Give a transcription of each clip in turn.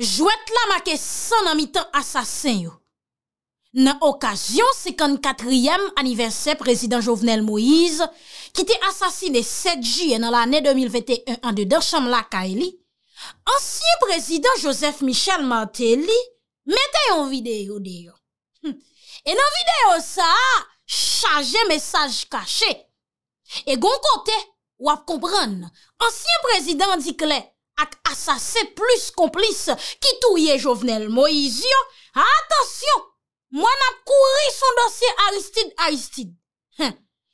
Jwet la make san nan mitan asasen yo. Nan okasyon 54e aniversè prezident Jovenel Moïse, ki te asasine 7 ju en nan l'anè 2021 an de Dersham laka e li, ansyen prezident Joseph Michel Martelly, mette yon videyo diyo. Hm. E nan videyo sa, chaje mesaj kache. E gon kote wap kompran, ansyen prezident di kle, ak asase plus komplis ki touye jovenel Moizio, atansyon, mwen ap kouri son dosye Aristide Aristide.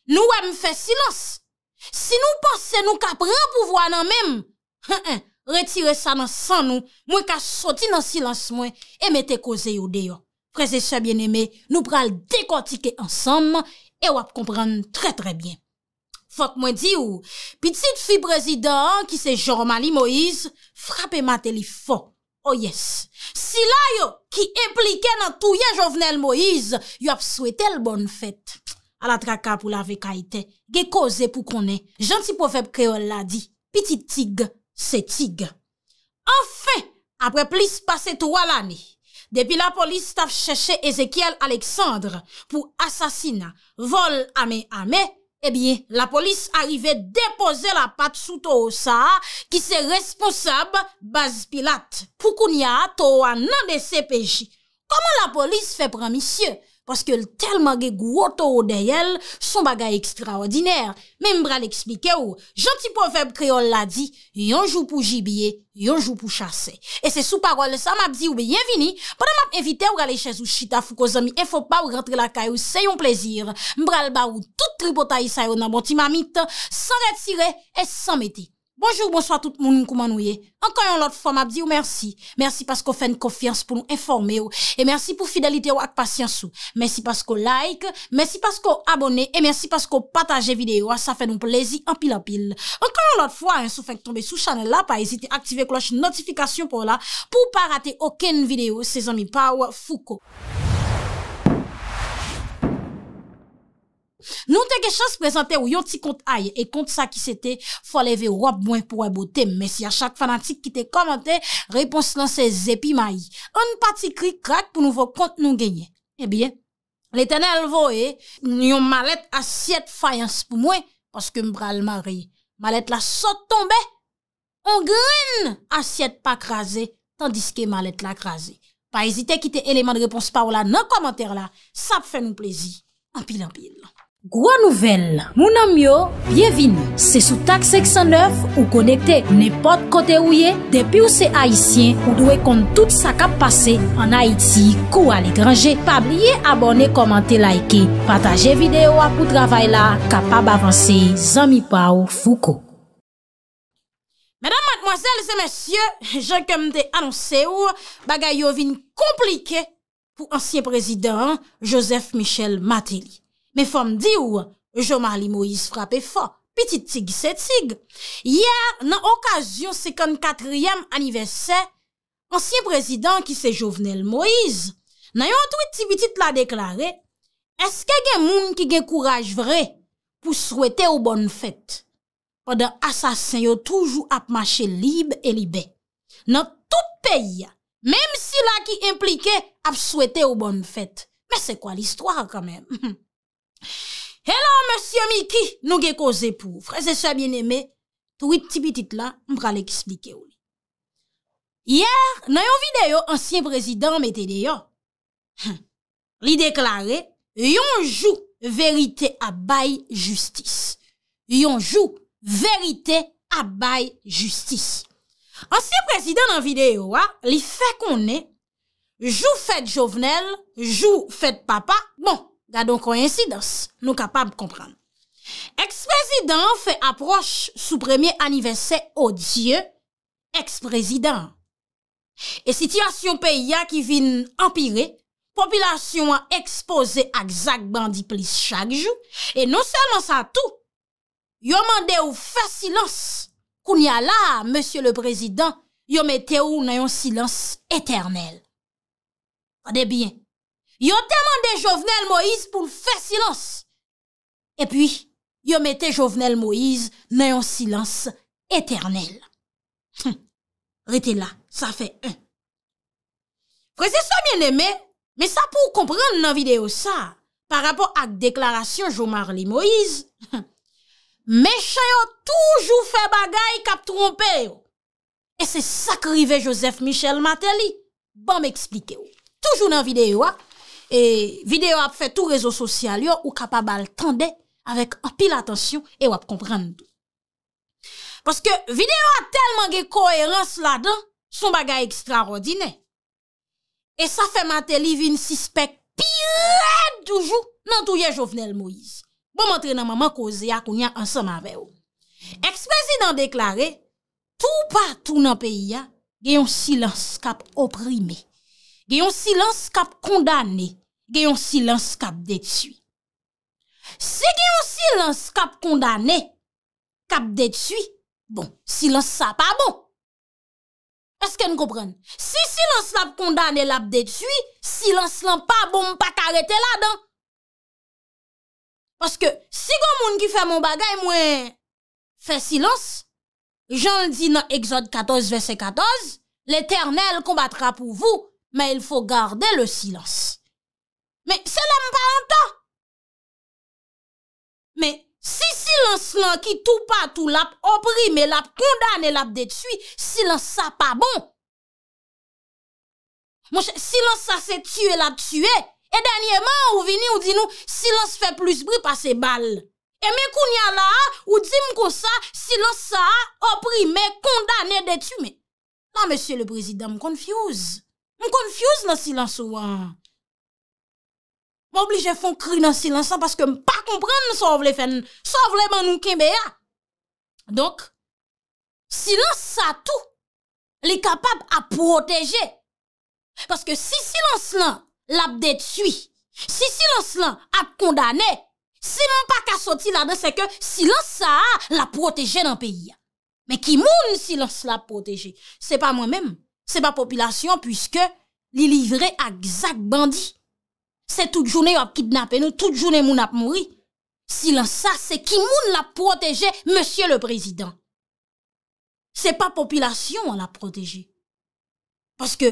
Nou wèm fè silans, si nou pase nou kap repouvoan nan mèm, retire sa nan san nou, mwen ka soti nan silans mwen, e mette koze yo deyo. Prese se bienemè, nou pral dekotike ansanman, e wèm kompran trè trè byen. Fok mwen di ou, pitit fi prezidant ki se Jean-Marie Moïse frape ma telifon. O oh yes, si la yo ki implike nan touye jovenel Moïse, yo ap souwete l bon fèt. A la traka pou la vekaitè, ge koze pou konè, janti pofèp kreol la di, pitit tig, se tig. Anfè, apre plis pase touwa lani, depi la polis taf chèche Ezekiel Aleksandre pou asasina, vol ame ame, Ebiye, eh la polis arrive depose la pat sou to osa ki se responsab Bas Pilat. Poukounia to anan de se peji. Koman la polis fe pramisye? Paske el telman ge gwo to ou dey el, son bagay ekstraordiner. Men mbran eksplike ou, janti poveb kreol la di, yonjou pou jibye, yonjou pou chase. E se sou parol sa map di ou beyevini, padan map evite ou gale chez ou chita fou kozomi e fop pa ou rentre la kayo, se yon plezir. Mbran ba ou tout tripotay sa yo nan boti mamit, san retire e san metik. Bonjou, bonsoit tout moun nou kouman nou ye. Ankan yon lot fwa mab di ou mersi. Mersi paskou fèn kofiyans pou nou informe ou. E mersi pou fidelite ou ak pasyans ou. Mersi paskou like, mersi paskou abone, e mersi paskou pataje vide ou. A ah. sa fèn nou plezi anpil anpil. Ankan yon lot fwa, an sou fèn k tombe sou chanel la, pa ezite aktive kloche notifikasyon pou la, pou pa rate oken vide ou, se zon mi pa ou fou ko. Nou teke chans prezante ou yon ti kont aye, e kont sa ki sete, fwa leve wap mwen pou e botem, men si a chak fanatik ki te komante, repons lan se zepi mayi. Un pati kri krak pou nou vok kont nou genye. Ebyen, eh le tenen el vo e, nyon malet asyet fayans pou mwen, paske mbral mari. Malet la sot tombe, on gwen asyet pa krasi, tandiske malet la krasi. Pa ezite ki te eleman de repons pa ou la nan komante la, sa pfe nou plezi. Anpil anpil. Gwa nouvel, mounan myo, bievin, se sou tak 609 ou konekte nepot kote ou ye, depi ou se Haitien ou dwe kont tout sa kap pase an Haiti kou al ekranje. Pabliye abone, komante, laike, pataje videyo apou travay la, kapab avanse, zami pa ou fouko. Mèdam, mèdmoazèl, zè mèsyè, jè kèm te anonse ou bagay yo vin komplike pou ansyen prezident Joseph Michel Matéli. Men fòm di ou, Jomali Moïse frapè fò, pitit tig se tig. Yè, nan okasyon 54è aniversè, ansyen prezident ki se jovenel Moïse, nan yon tweet tibitit la deklarè, eske gen moun ki gen kouraj vre pou souwete ou bon fèt? Fò de asasen yo toujou ap mache libe e libe. Nan tout pey, menm si la ki implike ap souwete ou bon fèt, men se kwa l'istwa kame? Hello Monsie Miki, nouge ko zepouvre, zeswa bien eme, tou it ti bitit la, mbra le eksplike ou li. Yer, nan yon video, ansyen prezident mette de yo, li deklare, yon jou verite abay justice. Yon jou verite abay justice. Ansyen prezident nan video wa, li fe kon ne, jou fet jovenel, jou fet papa, bon. Ga don koensidans, nou kapab kompran. Ex-prezident fe aproche sou premye anivesen o Diyen, ex-prezident. E sityasyon peya ki vin empire, populasyon an ekspose ak zak bandi plis chakjou, e non seman sa tou, yon mande ou fe silans, koun ya la, monsye le prezident, yon mette ou nan yon silans eternel. Pade bien, Yo temande Jovenel Moïse pou l fè silans. E pi, yo mette Jovenel Moïse nan yon silans eternel. Hm, rete la, sa fè un. Prese sa mien eme, me sa pou komprende nan video sa, par rapport ak deklarasyon Jo Marley Moïse, meche yo toujou fè bagay kap trompe yo. E se sakrive Joseph Michel Mateli, ba bon, m'eksplike yo toujou nan video a, E videyo ap fè tou rezo sosyal yo ou kapabal tande avèk apil atensyon e wap komprendou. Paske videyo ap telman ge koherans la dan, son bagay ekstra rodine. E sa fè matè li vin sispek pilè djoujou nan touye jovenel Moïse. Bo montre nan maman koze ya kou nyan ansama veyo. Ekspresi nan deklare, tou pa tou nan peyi ya, gen yon silans kap oprime. Gè yon silans kap kondane, gè yon silans kap detui. Si gè yon silans kap kondane, kap detui, bon, silans sa pa bon. Eske n koupren? Si silans la kondane, la detui, silans lan pa bon, pa karete la dan. Paske, si gè yon moun ki fè moun bagay, mwen fè silans, jan l di nan Exodus 14, verset 14, l'Eternel kombatra pou vou, mè il fò gardè le silans. Mè, se lè m'pa anta. Mè, si silans lè ki tou pa tou, lè ap opri, mè lè ap kondane, lè ap detui, silans sa pa bon. Mè, silans sa se tue, lè ap tue. E dènyèman, ou vini, ou dinou, silans fè plus bri pa se bal. E mè koun ya la, ou dim kon sa, silans sa ap opri, mè kondane detu. Mè, la mè sè le prezidèm konfyouz. M konfyouz nan silans ouwa. M oblije fon kri nan silans an paske m pa komprende sa wavle fen, sa wavle man nou kembe ya. Donk, silans sa tou, li kapap ap proteje. Paske si silans lan, lap detui. Si silans lan, ap kondane. Si m pa ka soti la de, se ke silans sa la proteje nan peyi. Men ki moun silans la proteje, se pa mwen menm. Se pa popilasyon, pwiske li livre a gzak bandi. Se tout jounen yo ap kidnapen nou, tout jounen moun ap mouri. Silan sa, se ki moun la proteje, monsye le prezident. Se pa popilasyon an la proteje. Paske,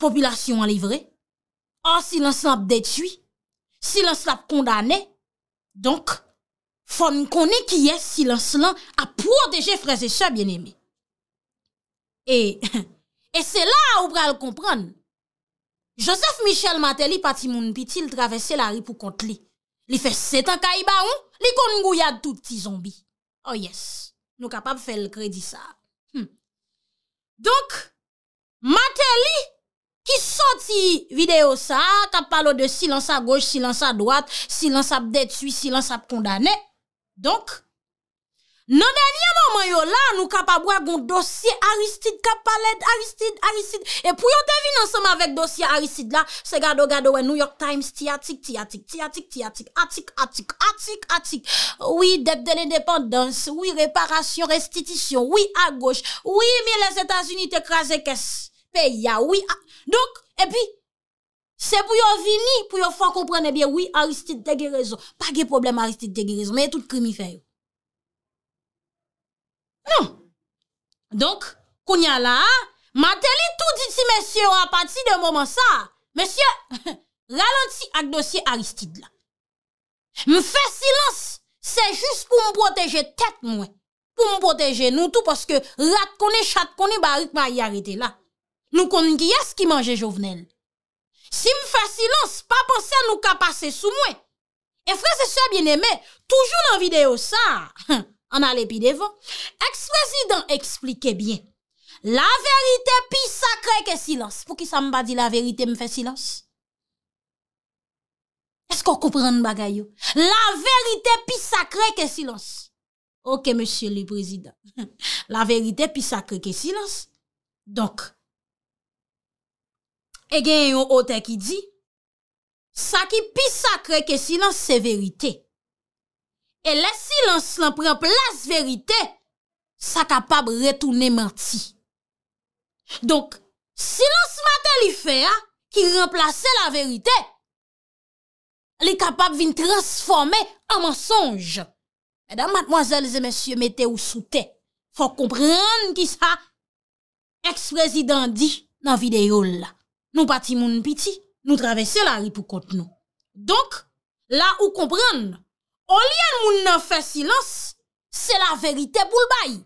popilasyon an livre, an ah, silan sa ap detui, silan sa ap kondane, donk, fon koni kiye silan sa ap proteje freze sa, bien eme. E... E se la ou pral kompran. Joseph Michel Mateli pati moun piti l travesse la ri pou kont li. Li fe setan ka i baon. Li kon ngou yad tout ti zombi. Oh yes. Nou kapap fel kredi sa. Donk. Mateli. Ki soti video sa. Kapalou de silan sa goj, silan sa doat. Silan sa bdet sui, silan sa bkondane. Donk. Nan denye momen yo la, nou kapabwa goun dosye Aristide, kapaled Aristide, Aristide. E pou yo devine ansama vek dosye Aristide la, se gado gado we New York Times, ti atik, ti atik, ti atik, ti atik, atik, atik, atik, atik, atik. Ouye debdene depandans, ouye reparasyon, restitisyon, ouye a goche, ouye mi les Etats-Unis te kraze kespeya, ouye a... Donk, e pi, se pou yo vini, pou yo fwa komprene eh biye, ouye Aristide dege rezo, pa ge problem Aristide dege rezo, me tout krimi feyo. Non! Donk, konya la, mateli tout dit si mesye ou apati de moman sa, mesye, lalanti ak dosye Aristide la. Mfe silans, se jist pou m proteje tet mwen, pou m proteje nou tou, paske lat konye, chat konye, barik ma yarete la. Nou konye ki yas ki manje jovenel. Si mfe silans, pa panse nou ka pase sou mwen. E fre se soye bieneme, toujou nan video sa. An ale pi devon. Ex-president explike bien. La verite pi sakre ke silans. Fou ki sa mba di la verite mfe silans? Esko koupran bagay yo? La verite pi sakre ke silans. Ok, monsieur le president. La verite pi sakre ke silans. Donk. E gen yon ote ki di. Sa ki pi sakre ke silans se verite. E le silens lan pren plas verite, sa kapab retounen manti. Donk, silens maten li fe a, ki renplase la verite, li kapab vin transforme an mensonj. Edan, matmoazelze, monsye, mette ou soute, fò komprenn ki sa eks-prezident di nan videyo la. Nou pati moun piti, nou travesse la ripou kont nou. Donk, la ou komprenn, Olyen moun nan fe silans, se la verite bou l bayi.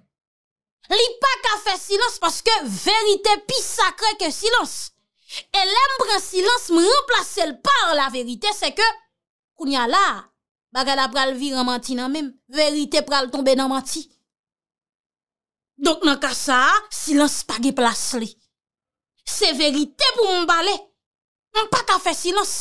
Li pa ka fe silans, paske verite pi sakre ke silans. E lembre silans moun remplase l par la verite, se ke, kounya la, baga la pral vira manti nan menm, verite pral tombe nan manti. Dok nan kasa, silans pa ge plase li. Se verite pou moun bale, moun pa ka fe silans.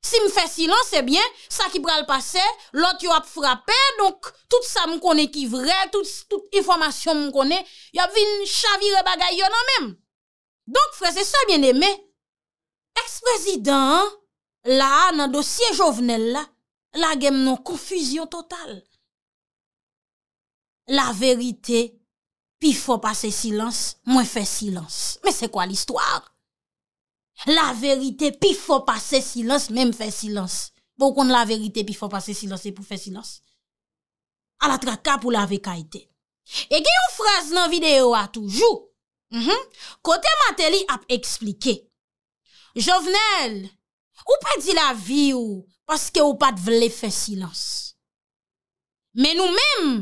Si m fè silans, sebyen, sa ki pral pase, lot yo ap frape, donk tout sa m konen ki vre, tout informasyon m konen, yo ap vin chavire bagay yo nan menm. Donk fre, se so bien eme. Ex-prezident, la an an dosye jovenel la, la genm nan konfuzyon total. La verite, pi fò pase silans, mwen fè silans. Men se kwa l'histoire? La verite pi fò pase silans, mèm fè silans. Pou kon la verite pi fò pase silans, e pou fè silans. A la traka pou la ve kaite. E gen yon fraz nan videyo a toujou. Kote mater li ap eksplike. Jovenel, ou pa di la vi ou paske ou pa dvle fè silans. Mè nou mèm,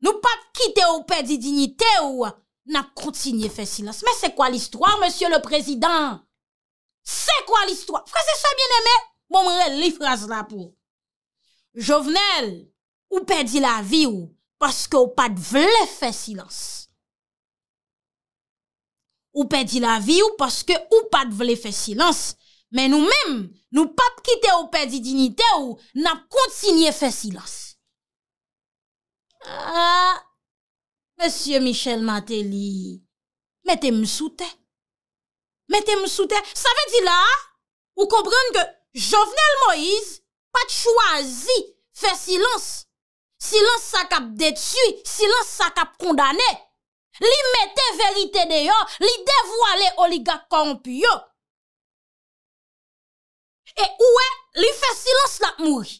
nou pa kite ou pa di dignite ou na kontinye fè silans. Mè se kwa l'histoire, mèsyo le prezident? Se kwa l'istwa? Frase sa bien eme? Bon mre li frase la pou. Jovenel, ou pedi la vi ou paske ou pad vle fe silans. Ou pedi la vi ou paske ou pad vle fe silans. Men nou mem, nou pad kite ou pedi dignite ou nap kontinye fe silans. Aaaa, ah, Monsie Michel Mateli, mette msoute. Mette msoute, sa ve di la, ou komprende ke Jovenel Moïse pat chwazi fe silans, silans sa kap detsui, silans sa kap kondane, li mette verite deyo, li devwale oliga kampyo. E oue, li fe silans la mouri,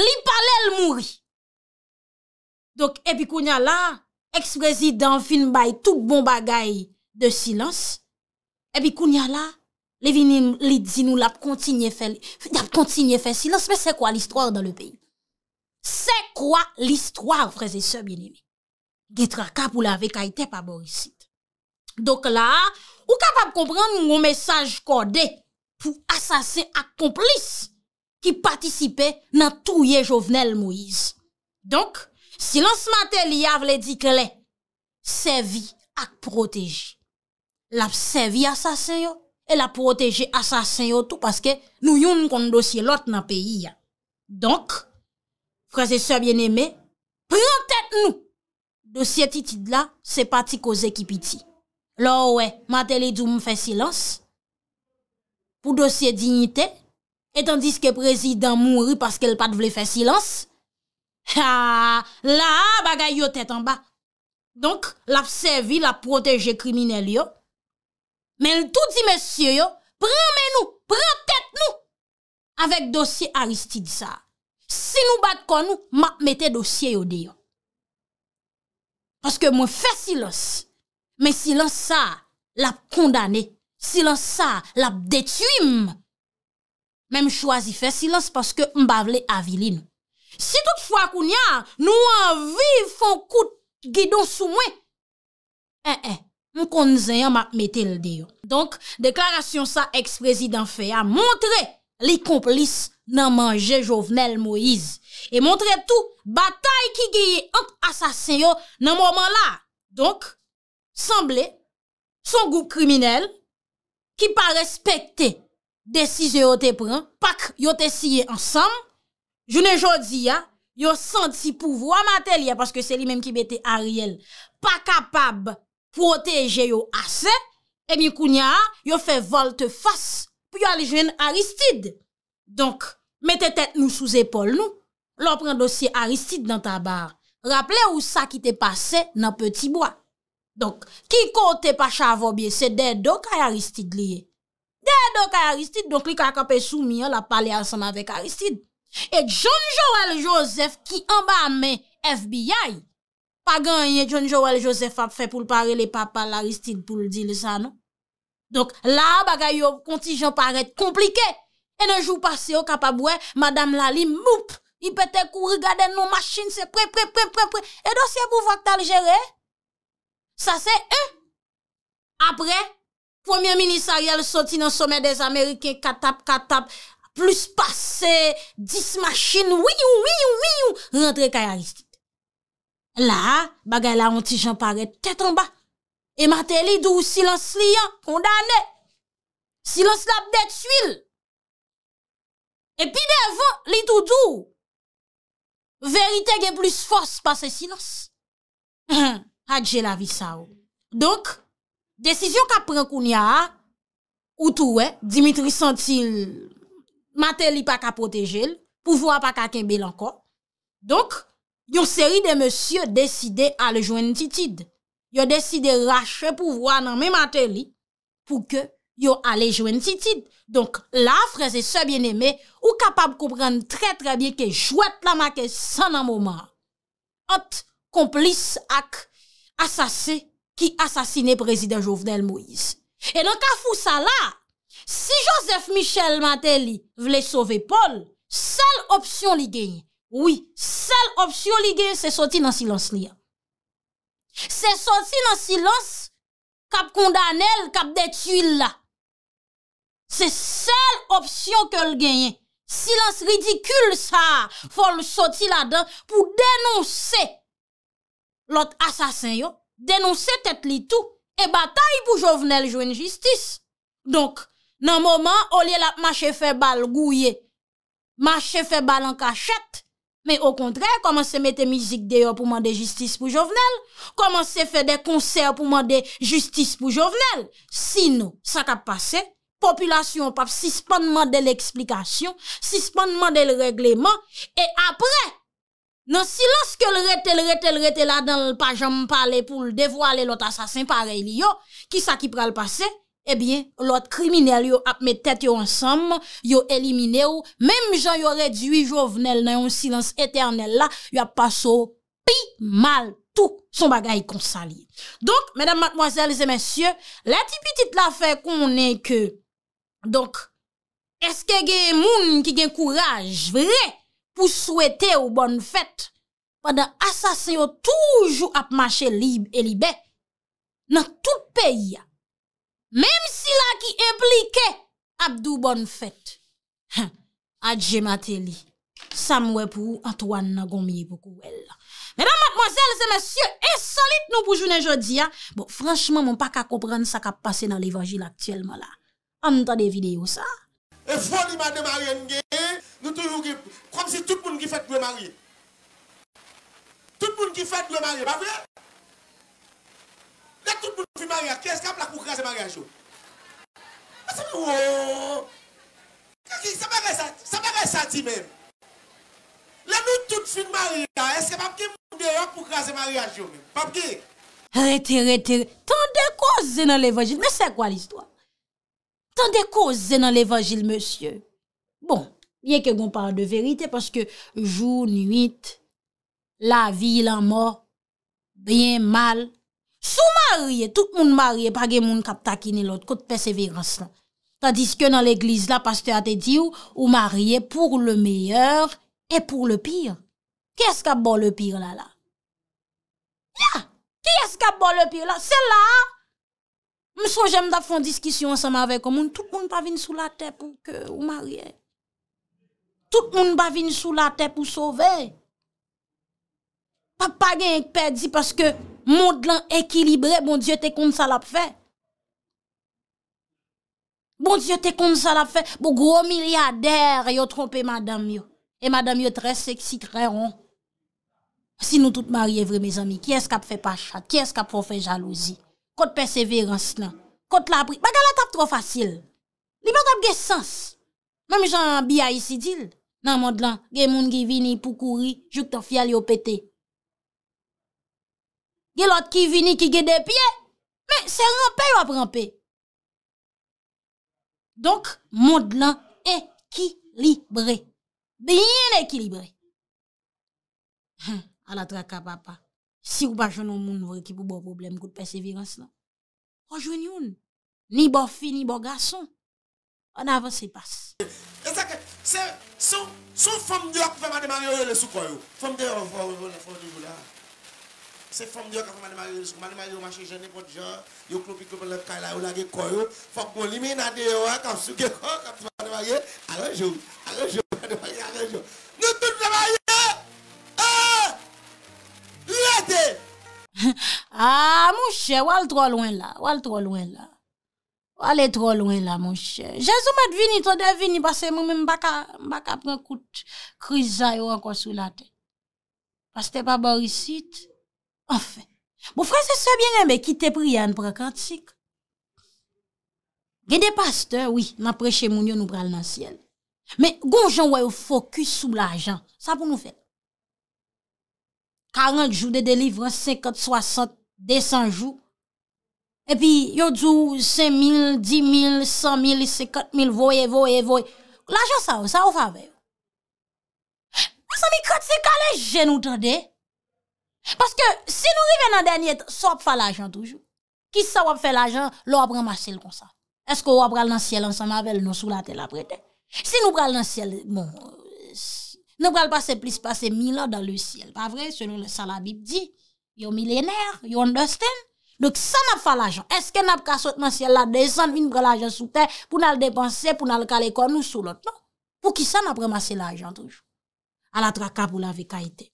li pale l mouri. Ebi koun ya la, levin li di nou la ap kontinye fè silans, mè se kwa l'histoire dan le peyi? Se kwa l'histoire, freze se, bini mi? Ditra kap ou la vek a ite pa borisit. Dok la, ou kap ap kompran mwen mwons mesaj kode pou asase ak komplis ki patisipe nan touye jovenel mwiz. Donk, silans mater li avle di kle, se vi ak proteji. la psevi asasen yo, e la proteje asasen yo, tout paske nou yon kon dosye lot nan peyi ya. Donk, prese se bieneme, prentet nou, dosye titi la, se pati koze ki piti. Lo we, mateli djoum fe silans, pou dosye dignite, etan diske prezident mouri paske el pat vle fe silans, ha, la bagay yo tetan ba. Donk, la psevi la proteje krimine li yo, Men tout di men sye yo, pran men nou, pran tet nou, avek dosye Aristide sa. Si nou bat kon nou, ma mette dosye yo di yo. Paske mwen fè silos, men silon sa, la p kondane, silon sa, la p detu im. Men mè chwazi fè silon paske mbavle avili nou. Si tout fwa koun ya, nou an vi foun kout gidon sou mwen. En eh, en, eh, Mwen kon zeyan ma metel deyo. Donk, deklarasyon sa eks-prezident fey a montre li komplis nan manje jovenel Moïse. E montre tou batay ki geye ant asasen yo nan mouman la. Donk, sanble, son goup kriminel ki pa respekte desize yo te pren, pak yo te siye ansam, jounen jodi ya, yo santi pouvo amatelye, paske se li menm ki bete Ariel, pa kapab. pou ote eje yo ase, e mi kounya yo fe volte fase, pou yo ale jwen Aristide. Donk, mette tet nou sou zepol nou, lò pren dosye Aristide dan ta bar. Raple ou sa ki te pase nan peti bwa. Donk, ki kote pa chavobye, se dedo kay Aristide liye. Dedo kay Aristide, donk li kaka pe soumi yo la pale asan avek Aristide. E John Joel Joseph ki amba men FBI, pa ganyen John Joel Joseph ap fe pou l'pare le papa l'aristide pou l'dile sa, non? Donk, la bagay yo kontijon paret komplike, en anjou pase yo kapabwe, madame Lali, moup, i pete kou regade nou machine, se pre, pre, pre, pre, pre, e dosye pou vak taljere? Sa se e? Apre, premier ministerial soti nan sommet des Amerike, katap, katap, plus pase, dis machine, wiyou, wiyou, wiyou, rentre kay aristide. La, bagay la an ti jan paret tet an ba. E mate li dou silans li an, kondane. Silans la bdet suil. E pi devan, li toutou. Verite gen plus fos pa se silans. Hadje la vi sa ou. Donk, desisyon ka pren koun ya a, ou tou we, Dimitri sentil mate li pa ka potejel, pouvo a pa ka kembel an kon. Donk, yon seri de monsye deside ale jwen titid. Yon deside rache pou vwa nan me mater li pou ke yon ale jwen titid. Donk la, freze se bien eme, ou kapab koupran tre tre bie ke jwet la make san nan mouman. Ot, komplis ak asase ki asasine prezident Jovdel Moise. E non ka fousa la, si Josef Michel mater li vle sove Paul, sol opsyon li genye, Oui, sel opsyon li genye, se soti nan silans li ya. Se soti nan silans, kap kondanel, kap detu il la. Se sel opsyon ke l genye. Silans ridikul sa, fòl soti la dan, pou denonsè lot asasen yo. Denonsè tèt li tou, e batay pou jovenel jouen jistis. Donk, nan moman, olye la, ma chefe bal gouye. Ma chefe bal an kachet. Men o kontre, koman se mette mizik deyo pou mande justice pou jovenel, koman se fe de konser pou mande justice pou jovenel. Sino, sa kap pase, populasyon pap sispande mande l'eksplikasyon, sispande mande l'regleman, e apre. Non, si laske l rete, l rete, l rete la dan l pajam pale pou l devoale l ot asasin pareli yo, ki sa ki pra l pase? Ebyen, eh lout kriminel yo ap me tèt yo ansam, yo elimine yo, mem jan yo redwi jovnel nan yon silans eternel la, yo ap paso pi mal tou son bagay konsali. Donk, medan matmoazèl, lise mèsyè, la tipitit la fè konen ke, donk, eske gen moun ki gen kouraj vre pou souwete ou bon fèt, padan asasen yo toujou ap mache libe, e libe nan tout peyi ya, Mem si la ki implike Abdou Bonne fète, Adjema Teli, Samwe Pou, Antoine Nagomye Bokouel. Mèdam matmozèl, se mèsyè, e solit nou pou jounen jodi ya. Ah. Bon, franchman, moun pa ka koupren sa ka pase nan l'évangile aktuelman la. An dan de videyo sa. E foli madèmaryen gen, nou tou yon grip, krom si tout moun ki fète mwen marye. Tout moun ki fète mwen marye, mabye? Là, tout le monde fait mariage. Qu'est-ce qu'il a pour craser mariage Mais c'est wow. Ça paraît ça, ça paraît ça dit même. Là, nous tous fin oh, mariage. Est-ce qu'il n'y a pas de pour craser mariage Pas de Arrêtez, arrêtez. Tant de causes dans l'évangile. Mais c'est quoi l'histoire Tant de causes dans l'évangile, monsieur. Bon, bien que l'on parle de vérité, parce que jour, nuit, la vie, la mort, bien, mal, Marye, tout moun marye, pa gen moun kap takine lot, kote peseverans lan. Sa diske nan l'eglise la, pasteur ate di ou, ou marye pou le meyyeur, e pou le pire. Ki eska bo le pire la la? Ya! Ki eska bo le pire la? Se la! M sou jem da fon diskisyon anseman vek o moun, tout moun pa vin sou la te pou ke ou marye. Tout moun pa vin sou la te pou sove. Pa gen ek pedi, paske... Monde lan ekilibre, bon diyo te kont sal ap fe. Bon diyo te kont sal ap fe, bo gro milyader yo trompe madame yo. E madame yo tre seksik, tre ron. Asi nou tout mari evre, me zami, kye eskap fe pachat, kye eskap pou fe jalouzi. Kote perseverans lan, kote labri. Ba gala tap tro fasil. Li mende ap ge sens. Mame jan bi a yisi dil. Nan monde lan, ge moun ge vini pou kouri, jok ta fyal yo pete. Gye lot ki vini, ki gye depye. Mè, se rampè yo ap rampè. Donk, moun lan ekilibre. Bien ekilibre. An atrak apapa. Si ou pa joun an moun vwè ki pou bo problem kou te persevirans nan. An joun youn. Ni bo fi, ni bo gason. An avans se pas. E sakè, se sou fòm di wak pou fèman de maryo yo le soukoy yo. Fòm di wak pou fòm di wou la. Se fom diyo kap mani marye, mani marye yo manche jene pot diyo, yo klopi klopi lakay la ou lage koyo, fok moun limi nade yo, kap suke, kap mani marye, alonjou, alonjou, mani marye, alonjou. Nou tout marye, aaaah, lete! A, ah, moun chè, wale tro lwen la, wale tro lwen la, wale tro lwen la, moun chè. Jezou mwen vini, ton de vini, pasè mwen mwen baka, mwen baka pren kout kriza yo anko sou la ten. Pasè te pa borisit. Afen, bo fwese sebyen mbe ki te priyan prekantik. Gen de paste, oui, ma preche moun yo nou pral nan sien. Men, goun joun wè ou fokus sou l'ajan, sa pou nou fè. 40 jou de delivran, 50, 60, 200 jou. E pi, yo djou 5.000, 10.000, 100.000, 50.000, voye, voye, voye. L'ajan sa ou, sa ou fave. Mwen sa mikantik ale jen ou tadey. Paske, se nou reven nan den yet, sa wap fa la ajan toujou. Ki sa wap fa la ajan, lò wap remasel kon sa. Eske wap pral nan siel ansan mavel, nou sou la tel apretè. Se nou pral nan siel, bon, nou pral pase plis pase milan dan le siel. Pa vre, se nou le salabib di, yo milenèr, yo understand. Dok sa wap fa la ajan. Eske nap ka sot nan siel la desan, vin pral la ajan sou tè, pou nan l depanse, pou nan l kalekon nou sou lot. Non, pou ki sa wap remasel la ajan toujou. A la traka pou la vekaitè.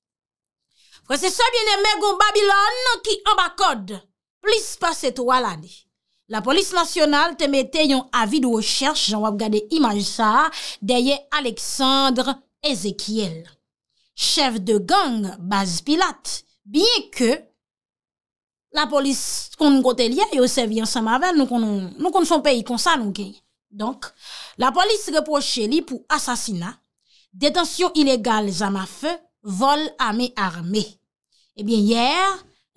Pwese sa bine mè goun Babylon ki ambakod. Plis pas eto wala di. La polis nasyonal te mette yon avi dwo chers, jan wap gade imaj sa, deye Aleksandre Ezekiel. Chef de gang, baz pilat. Biye ke la polis konn kote liye yo se vi an sa mavel, nou konn son peyi konsa nou gen. La polis repoche li pou asasina, detansyon ilegal zamafe, vol ame arme. Ebyen eh yer,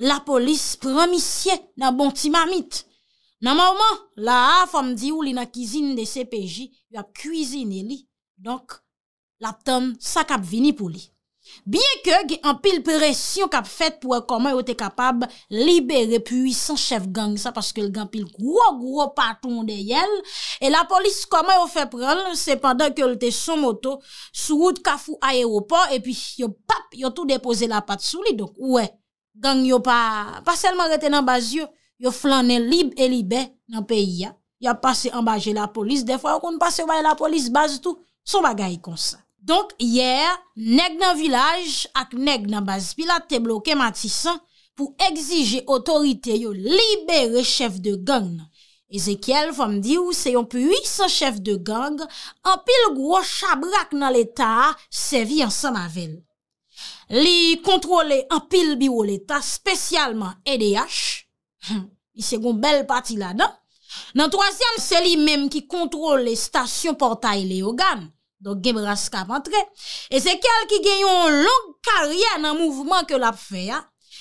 la polis promisye nan bonti mamit. Nan mouman, la afam di ou li nan kizine de CPJ, li ap kizine li. Donk, la tom sak ap vini pou li. Biye ke an pil presyon kap fet pou an koman yo te kapab libere puisan chef gang. Sa paske el gang pil gwo gwo patoun de yel. E la polis koman yo fe pral, sepandan ke el te son moto, sou wout kafou aéropor, e pi yo pap, yo tou depose la pat sou li. Donk, wè, gang yo pa, pa selman rete nan baz yo, yo flanen libe e libe nan peyi ya. Yo pase ambaje la polis. De fwa yo kon pase wane la polis baz tou, son bagay kon sa. Donk, yer, neg nan vilaj ak neg nan baspilat te bloke matisan pou egzije otorite yo libere chef de gang. Ezekiel, fam di ou, se yon pu 800 chef de gang, an pil gro chabrak nan l'Etat, se vi ansan avel. Li kontrole an pil biwo l'Etat, spesyalman EDH. Y se goun bel pati la, nan? Nan toasyan, se li mem ki kontrole stasyon portay le yo gang. Donk gebra skap antre, Ezekiel ki gen yon long karyen an mouvman ke lap fe ya.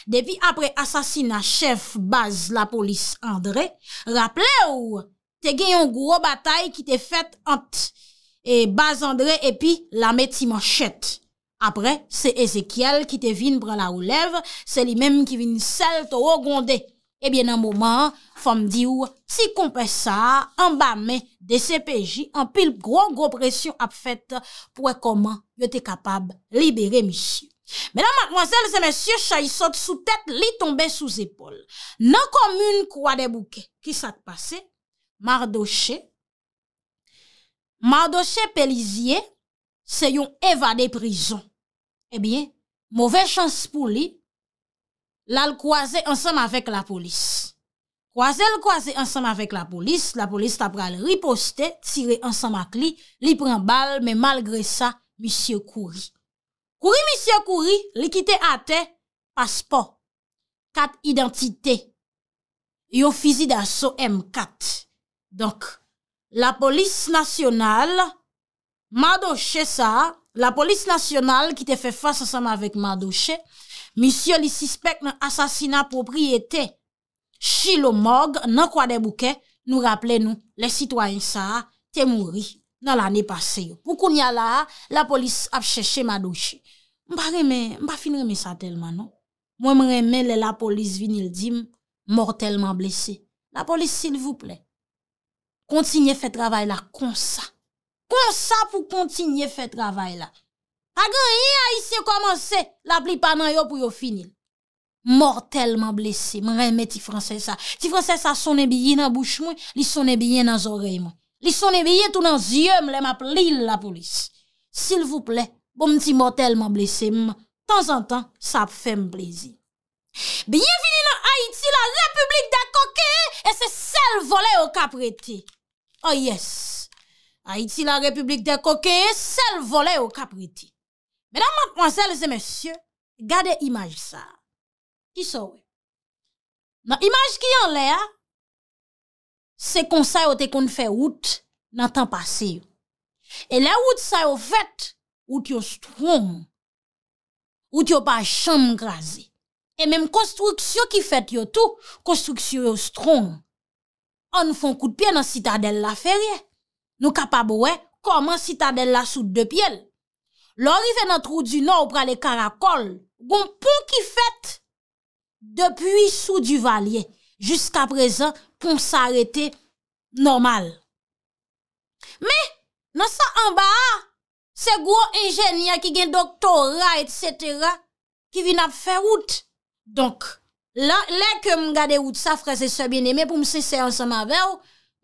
Depi apre asasina chef baz la polis André, raple ou, te gen yon gwo batay ki te fet ant. E baz André epi la meti manchet. Apre se Ezekiel ki te vin pran la ou lev, se li menm ki vin sel to o gonde. Ebyen eh nan mouman, fam di ou, si kompe sa, an ba me de se peji, an pil gro, gro presyon ap fèt, pou e koman yo te kapab libere misi. Mè nan madmoazèl, se mè sye chayisot sou tèt, li tombe sou zépol. Nan kom moun kwa de bouke, ki sa te pase, mardoshe, mardoshe pelizye, se yon evade eh prizon. Ebyen, mouve chans pou li, La l'kwaze ansanm avek la polis. Kwaze l'kwaze ansanm avek la polis, la polis tapra l'riposte, tire ansanm ak li, li pren bal, men malgre sa, misye kouri. Kouri misye kouri, li kite ate, paspo, kat identite, yo fizi da so M4. Donk, la polis nasyonal, madoche sa, la polis nasyonal ki te fe fase ansanm avek madoche... Misyon li sispek nan asasina propriyete. Chi lo mog nan kwa de bouke nou rapple nou. Le sitwany sa te mouri nan l'an e paseyo. Poukoun ya la, la polis ap cheche ma douche. Mpa fin reme sa telman nou. Mwen reme le la polis vinil dim, mortelman blese. La polis sil vouple. Kontinye fe travay la konsa. Konsa pou kontinye fe travay la. A gen yi a itse komanse, la pli panan yo pou yo finil. Mortelman blese, mwen reme ti franse sa. Ti franse sa sone biye nan bouch mwen, li sone biye nan zoreyman. Li sone biye tout nan zye mwen, le ma pli la polis. Sil vouple, bon ti mortelman blese, mwen, tan zan tan, sa ap fèm plezi. Biye finil nan Haiti, la republik de Koke, e se sel vole yo kapreti. Oh yes, Haiti, la republik de Koke, e sel vole yo kapreti. Menan mankwansel se mensyo, gade imaj sa, ki so we. Nan imaj ki yon le a, se konsayote kon fè wout, nan tan pase yo. E le wout sa yo fèt, wout yo stroum. Wout yo pa chanm graze. E menm konstruksyo ki fèt yo tou, konstruksyo yo stroum. An nou fon kout pye nan sitadel la fè rye. Nou kapab we, koman sitadel la soute de pye lè. Lori fè nan trou du nou pralè e karakol, goun pou ki fèt depuy sou du valye, jisk aprezen pou msè arete normal. Mè, nan sa anba, se gwo enjenya ki gen doktorat, et cetera, ki vin ap fè wout. Donk, lè ke m gade wout sa, fre se se bine, mè pou mse se ansama vew,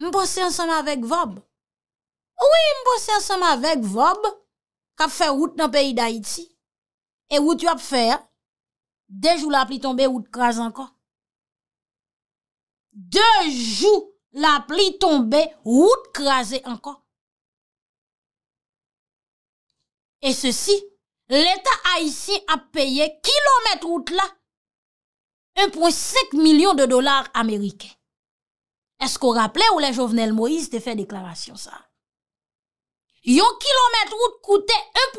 m pos se ansama vek vob. Ou e m pos se ansama vek vob? kap fè route nan peyi d'Haïti, e route wap fè, dejou la pli tombe, route kras ankon. Dejou la pli tombe, route kras ankon. E se si, l'Etat Haïti ap peye kilomètre route la, 1.5 milyon de dolar Amerike. Eskou rappele ou le jovenel Moïse te fè deklarasyon sa? Yon kilometre route koute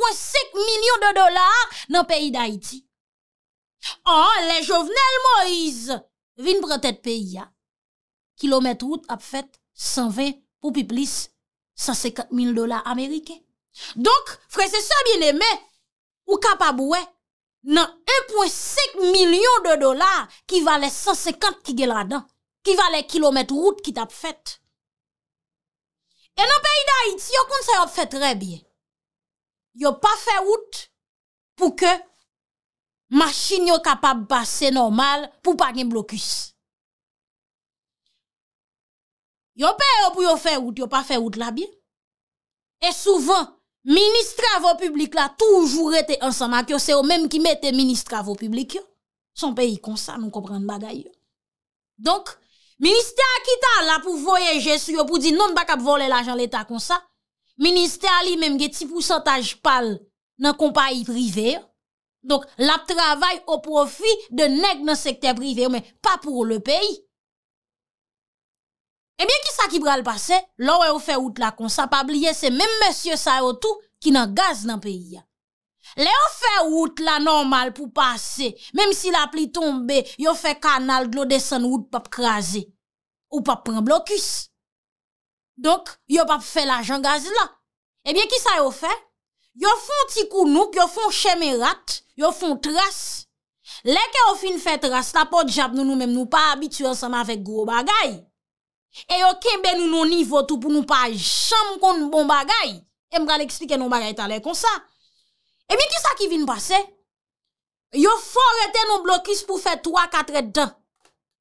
1.5 milyon de dolar nan peyi d'Haïti. Oh, le jovenel Moïse, vin bretèd peyi ya. Kilometre route ap fèt 120 pou pi plis 150 mil dolar Amerike. Donk, frese sa bin eme, ou kapabouè nan 1.5 milyon de dolar ki vale 150 ki gè la dan. Ki vale kilometre route ki tap fèt. E nan peyi da iti, yo kon se yo fè tre biye. Yo pa fè wout pou ke machin yo kapab basse normal pou pa gen blokus. Yo peyo pou yo fè wout, yo pa fè wout la biye. E souvan, ministre avopublik la toujou rete ansan. Akyo se yo menm ki mette ministre avopublik yo. Son peyi kon sa, nou komprende bagay yo. Donk, Ministè Akita non, la pou voyeje sou yo pou di non bak ap vole la jan l'Etat kon sa. Ministè Ali menm ge tipou santaj pal nan kompayi prive. Donk la travay o profi de neg nan sekte prive menm pa pou le peyi. Ebyen ki sa ki bral pase, lor e oufe out la kon sa. Pa blye se menm Monsie Sarotou ki nan gaz nan peyi ya. Le ou fe wout la normal pou pase, mem si la pli tombe, yo fe kanal glode san wout pap kraze, ou pap pren blokus. Donk, yo pap fe la jan gazila. Ebyen ki sa yo fe? Yo fon tikounouk, yo fon chemerat, yo fon tras. Le ke yo fin fe tras, la pot jab nou nou mem nou pa abituyan sama vek gro bagay. E yo kebe nou nou nivotou pou nou pa jam kon bon bagay. E mga le eksplike nou bagay talè kon sa. E eh mi ki sa ki vin pase? Yo fò rete nou blokis pou fè 3-4 etan.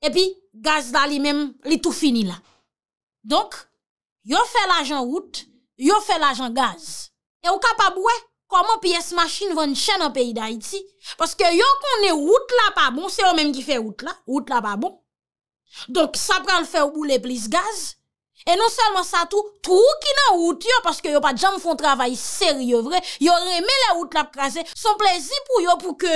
E pi gaz la li mèm, li tout fini la. Donk, yo fè la jan wout, yo fè la jan gaz. E ou kapabouè, koman piye s'machine vèn chèn an peyi da iti? Pòske yo konen wout la pa bon, se yo mèm ki fè wout la, wout la pa bon. Donk, sa pran fè ou bou le plis gaz. E non selman sa tou, trou ki nan wout yo, paske yo pa djam foun travay seryevre, yo reme le wout la krasen, son plezi pou yo pou ke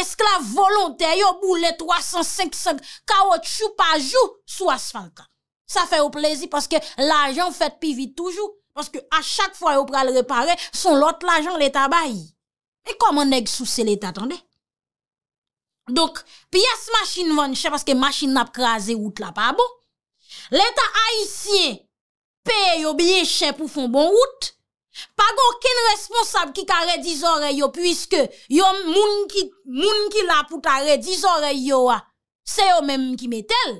esklave volontè, yo bou le 300-500 kaot choupajou sou asfalka. Sa fe yo plezi paske la jan fèt pi vitoujou, paske a chak fwa yo pral reparè, son lot la jan leta bayi. E koman neg sou se leta atande? Dok, pi yas masin vwane, se paske masin ap krasen wout la pa abou, L'État haïsien peye yo biye chè pou fon bon wout, pa gò ken responsab ki kare dizore yo, pwiske yo moun ki la pou kare dizore yo wa, se yo mèm ki metel.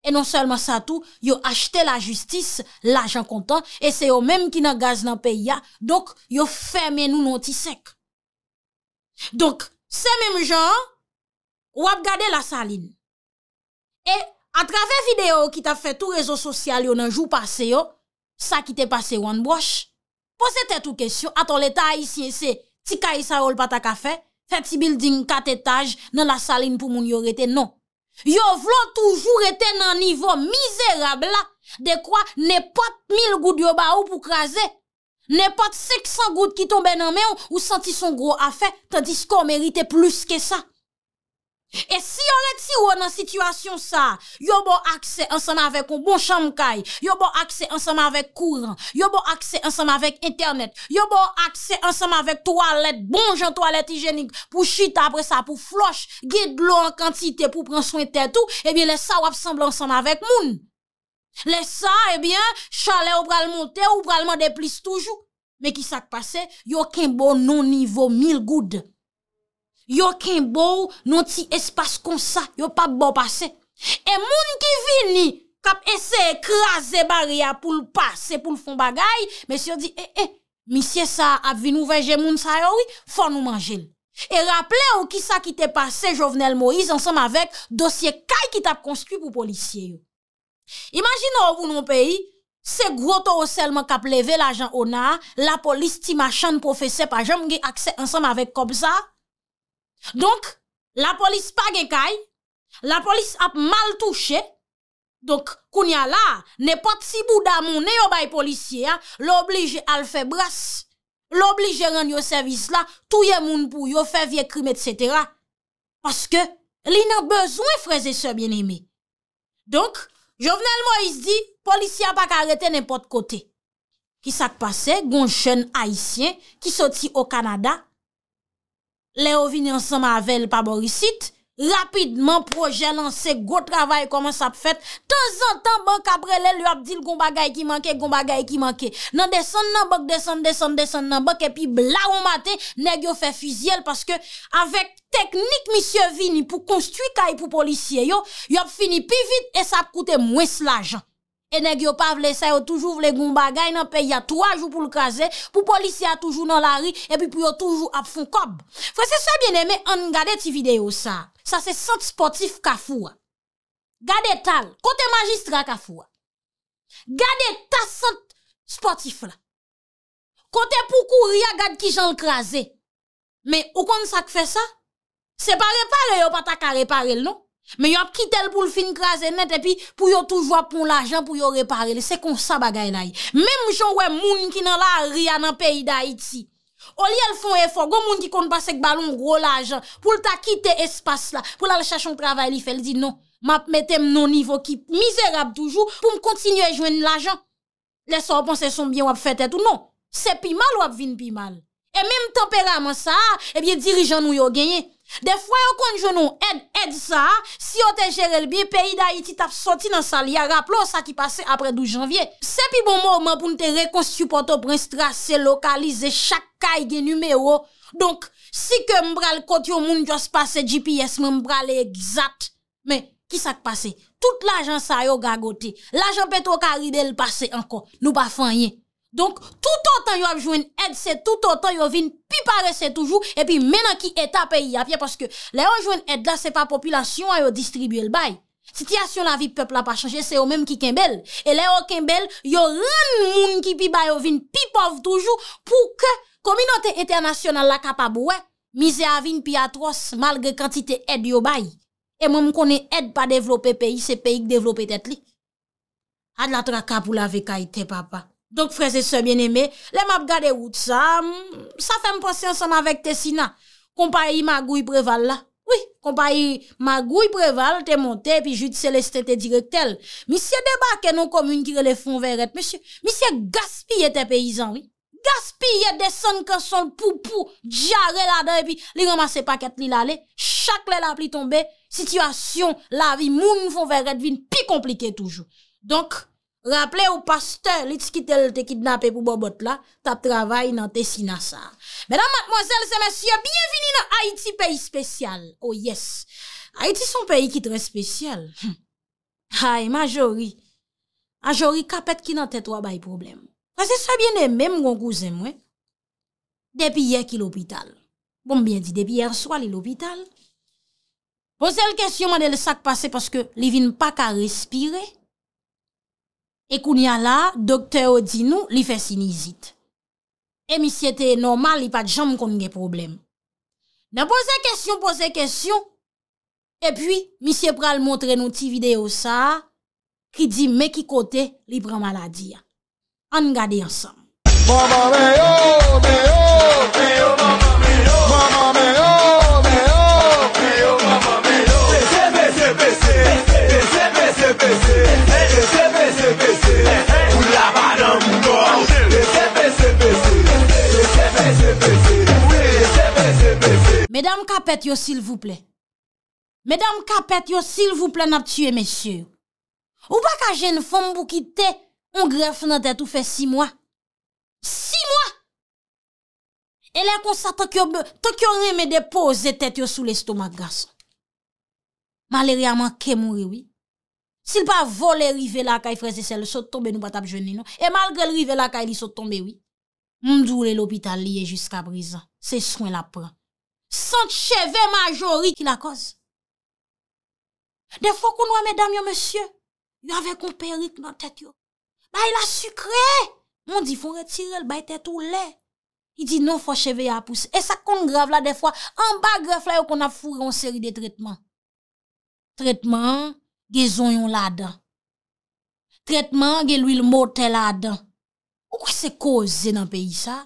E non selman sa tout, yo achete la justice, l'ajan kontan, e se yo mèm ki nan gaz nan peya, dok yo fèmè nou nanti sek. Dok, se mèm jan, wap gade la salin. E, A travè videyo ki ta fè tou rezo sosyal yo nan jou pase yo, sa ki te pase yo an bwosh, pose te tou kesyon, ato le ta a isye se, ti ka isa ol pa ta ka fè, fè ti building kat etaj, nan la salin pou moun yo rete, non. Yo vlo toujou rete nan nivou mizerab la, de kwa ne pat mil gout yo ba ou pou krasè, ne pat seksan gout ki tombe nan me ou, ou santi son gro a fè, ta disko merite plus ke sa. Ese, Ki wè nan situasyon sa, yo bon akse ansan avèk bon chanm kaj, yo bon akse ansan avèk kouran, yo bon akse ansan avèk internet, yo bon akse ansan avèk toalet, bon jan toalet hygienik, pou chit apre sa, pou floch, gid lò an kantite pou pranswen tè tout, ebyen eh lè sa wap san blansan avèk moun. Lè sa, ebyen, eh chan lè ou pral montè, ou pral mandè plis toujou. Mè ki sak pase, yo ken bon non nivou mil goudè. yo ken bo nou ti espas kon sa, yo pa bo pase. E moun ki vini, kap ese e kras e bariya pou l'pase, pou l'fon bagay, mes yo di, e, e, misye sa ap vinou veje moun sa yo, fò nou manjel. E rapple ou ki sa ki te pase, jovenel Moise, ansam avek dosye kaj ki tap konstu pou polisye yo. Imagin nou ou pou nou peyi, se groto ou selman kap leve la jan ona, la polis ti machan profese pa jom ge akse ansam avek kobza, Donk, la polis pa gen kay, la polis ap mal touche, donk, kounya la, ne pot si bouda moun, ne yo bay polisye, lo oblige al febras, lo oblige ren yo servis la, touye moun pou yo fe vie krim, et cetera. Paske, li nan bezwen freze se bien eme. Donk, jovenel mo, i sdi, polisye ap ak arete ne pot kote. Ki sak pase, gonshen haisyen, ki soti o Kanada, Le yo vini ansama ave l paborisit, rapidman proje nan se go travay koman sa ap fet, tan zan tan ban kabrele l yo ap dil gomba gay ki manke, gomba gay ki manke. Nan desan nan bak, desan, desan, desan nan bak, epi bla ou mate, neg yo fe fizyel, paske avek teknik misye vini pou konstwi kay pou polisye yo, yo ap fini pi vit, e sa ap koute mwes la jan. E neg yo pa vle sa yo toujou vle goun bagay nan pe ya 3 jou pou l'kaze pou polisya toujou nan la ri e pi pou yo toujou ap foun kob. Fwa se sa biene me an gade ti video sa, sa se sant sportif ka fwa. Gade tal, kote magistra ka fwa. Gade ta sant sportif la. Kote pou kou ria gade ki jan l'kaze. Me ou kon sa kfe sa, se pa repare yo pata ka repare l nou. Men yon ap kitel pou l fin krasen net epi pou yon touj wap pou l ajan pou yon repare li. Se kon sa bagay la yi. Mem joun wè moun ki nan la a ria nan peyi da iti. O li al fon e fon, goun moun ki kont bas ek balon ro l ajan pou l ta kite espas la. Pou la l chachon travay li fel di non. Ma ap metem non nivou ki, mizerab toujou pou m kontinu e jwen l ajan. Leso wap anseson byen wap fet etou non. Se pi mal wap vin pi mal. E mem tempera man sa, ebyen eh dirijan nou yon genye. De fwa yo konjou nou, ed, ed sa, si yo te jere lbi, peyi da iti tap soti nan sali, ya raplo sa ki pase apre 12 janvye. Sepi bon mou, man pou nte rekonsupoto prens trase, lokalize, chak kay gen numero. Donk, si ke mbral kot yo moun jos pase GPS, men mbral e egzat. Men, ki sa k pase? Tout l'ajan sa yo gagote. L'ajan peto ka ride l'pase anko. Nou pa fanyen. Donk, tout an tan yo avjwen ed se, tout an tan yo vin pi pare se toujou, epi menan ki eta peyi apye, paske leyon jwen ed la se pa popilasyon yo distribuyel bay. Sityasyon la vi pepl la pa chanje, se yo menm ki kembel. E leyon kembel, yo ren moun ki pi bay yo vin pi pov toujou, pou ke kominote internasyonal la kapab we, mize avin pi atros, malge kantite ed yo bay. E menm konen ed pa devlope peyi, se peyi ki devlope tet li. Ad la traka pou la vekay te papa. Donk freze se mwen eme, le map gade wout sa, sa fèm posye ansan avèk te sina. Kompa yi magou yi prevale la. Oui, kompa yi magou yi prevale, te montè, pi jout seleste te direk tel. Misye debakè non komoun kire le fon verèd, misye. Misye gaspillè te peyizan, oui. Gaspillè de son kason poupou, diare la de, pi li remase pakèt li la le. Chak le la pli tombe, sityasyon la vi moun fon verèd, vi npi komplike toujou. Rapple ou paste, li ti kitel te kitnape pou bo bot la, ta travay nan te sinasa. Medan matmozèl se mèsyò, biyevini nan Haiti, peyi spesyal. Oh yes, Haiti son peyi ki tre spesyal. Hay, ma jori, a jori kapet ki nan te trwa bayi problem. Pazè sa bienè mèm gongou zè mwen, depi yè ki l'hôpital. Bombyen di, depi yè rsoy li l'hôpital. Pazè l'kèsyon manè le sak pase, paske li vin pa ka respirey. E koun ya la, dokte o di nou li fè sinizit. E misye te normal li pat jam kon nge problem. Na pose kèsyon, pose kèsyon. E pwi, misye pral montre nou ti video sa, ki di me ki kote li pran maladi ya. An gade ansam. Medanm kapet yo silvouple Medanm kapet yo silvouple nap tue mesye Ou pa ka jen fom pou kite On gref nan tet ou fe si mwa Si mwa E lè konsa to kyo reme depo Zet yo sou l'estomak gas Malè rè a man kemouri Sil pa vole rive la kaj freze sel Sot tombe nou pat ap jeni E malè rive la kaj li sot tombe Mdoule l'opital liye jusqu'a brisa Se soen la pran San cheve majori ki la koz. De fwa kon wè mè dam yo mèsyè, yon vè kon perik nan tet yo. Ba yon la sukre. Mon di fon retirel bay tet ou le. Y di non fwa cheve ya pousse. E sa kon grav la de fwa. An bag grav la yo kon a fure yon seri de tretman. Tretman ge zon yon la dan. Tretman ge lwil motel la dan. Ou ki se koze nan peyi sa?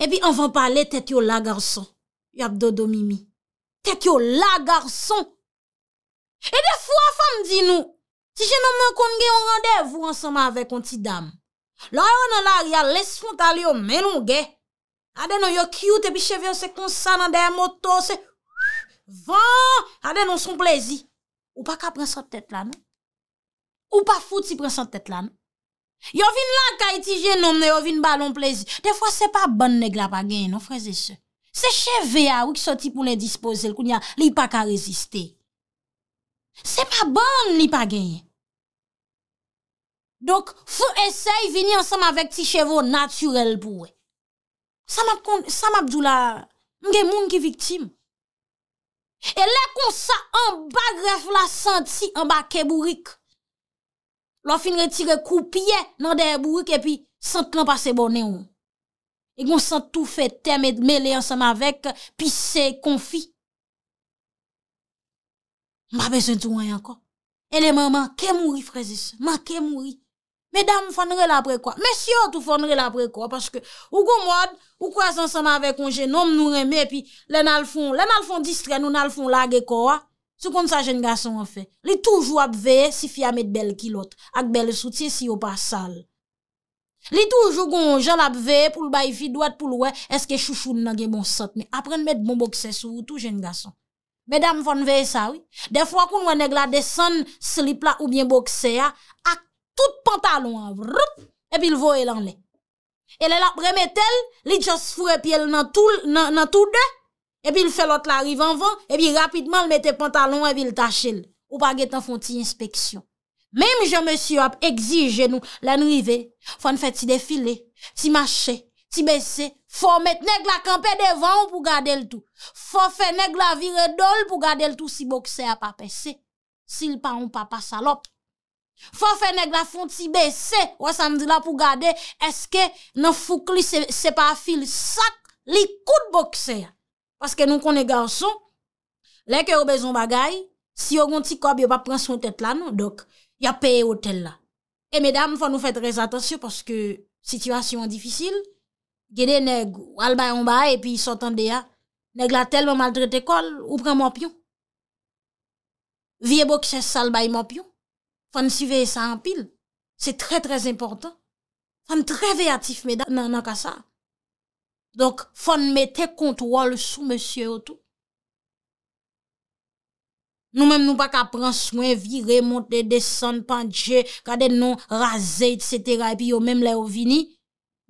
E bi an van pale tet yo la garson. yo ap dodo mimi. Tek yo la gar son. E de fwa fam di nou, ti genom me kon gen yon randev ou ansama avek onti dam. Loi yon nan la ria les font al yo menon gen. A denon yo kiout epi chevyon se konsan an dey motos se vwaan a denon son plezi. Ou pa ka pren son tet la nou? Ou pa fout si pren son tet la nou? Yo vin lanka eti genom yo vin balon plezi. De fwa se pa ban neglapa gen yon freze se. Se cheve a wik soti pou ne dispose l koun ya li pa ka reziste. Se pa ban li pa genye. Dok, fwe esey vini ansam avek ti chevo naturel pou we. Sam abdou la, mge moun ki viktim. E lè kon sa, an bagre fwe la santi an bak e bourik. Lò fin re tire koupiye nan de e bourik epi sant lan pase bonen wou. E gonsan tou fè te mè lè ansem avèk, pi se konfi. Mè apè sen tou wè yanko. E lè mè mè ke mouri, frezise, mè ke mouri. Mè dam fè nre lè apre kwa? Mè siot ou fè nre lè apre kwa? Paske ou gomod, ou kwa ansem avèk, onje nom nou remè, pi lè nal fon, lè nal fon distren, nou nal fon lage kwa. Sou kon sa jen gason an fè. Li toujou ap vè si fè amè bel kilot, ak bel soutie si yo pa sal. Li tou jougon jal ap veye pou l bayi fi, doat pou l wey, eske chou chou nan gen bon sot, apren met bon bokse sou, tout jen gason. Medam fon veye sa, oui, defwa kon wè neg la deson, slip la ou bien bokse ya, ak tout pantalon avroup, epi l voye lan le. E l el ap remet el, li jos fure pi el nan tou de, epi l felot la rivan van, epi rapidman l mette pantalon epi l tache el, ou pa get an fon ti inspeksyon. Mèm jèmè si yo ap egzije nou, lèn rive, fòn fè ti defile, ti mache, ti bese, fò mèt nèk la kampe devan pou gade l'tou, fò fè nèk la vire dol pou gade l'tou si bokse a pa pese, si l'pa ou pa pa salop. Fò fè nèk la fòn ti bese, wè san di la pou gade, eske nan fò kli se pa fil sak li kout bokse a. Paske nou konè ganson, lèk yo bezon bagay, si yo goun ti kob yo pa prans yon tèt la nou, dok. ya peye otel la. E medam, fò nou fè trèz atensyon, paske situasyon an difisil, gede neg albay an bay, epi sotan deya, neg la telman mal drite kol, ou pran mwapyon. Vye bok chè salbay mwapyon, fòn si veye sa an pil, se trè trèz important. Fòn trèz vey atif medam nan an kasa. Donk fòn metè kont wòl sou mwasyon otou, Nou menm nou pa ka pran swen, vire, monte, desan, pandje, kade non, raze, etc. Epi yo menm le ou vini.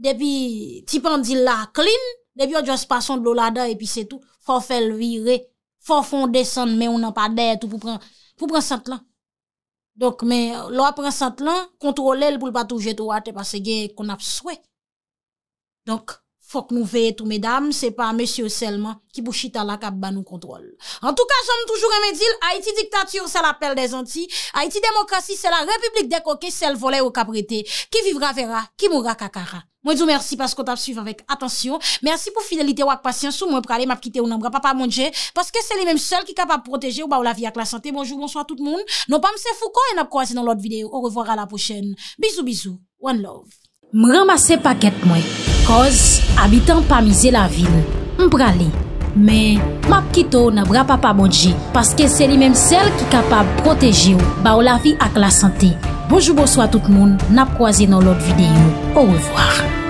Depi, tipan di la klin, depi yo jas pason do la da, epi se tou. Fof el vire, fofon desan, men ou nan pa de, tou pou pran sant lan. Donk, men, lo a pran sant lan, kontrole el pou l patou jeto wate, pase gen kon ap swen. Donk. faut que nous mesdames, c'est pas monsieur seulement qui à la cabane nous contrôle. En tout cas, j'aime toujours aimer dire, Haïti dictature, c'est l'appel des Antilles. Haïti démocratie, c'est la république des coquets, c'est le volet au caprété. Qui vivra verra, qui mourra kakara. Moi, je vous remercie parce qu'on t'a suivi avec attention. Merci pour fidélité ou patience. Moi, pour aller m'a quitter ou n'embra papa mon Dieu. Parce que c'est les mêmes seuls qui sont capables de protéger ou bah, la vie avec la santé. Bonjour, bonsoir tout le monde. Non pas M. Foucault et n'a croisé dans l'autre vidéo. Au revoir à la prochaine. Bisous, bisous. One love. M ramase paket mwen. Koz, abitan pa mize la vil. M prale. Men, map kito na bra pa pa bondje. Paske se li menm sel ki kapab proteje ou. Ba ou la vi ak la sante. Bojou bojou a tout moun. Nap kwa zi nan lot videyo. Ou revoar.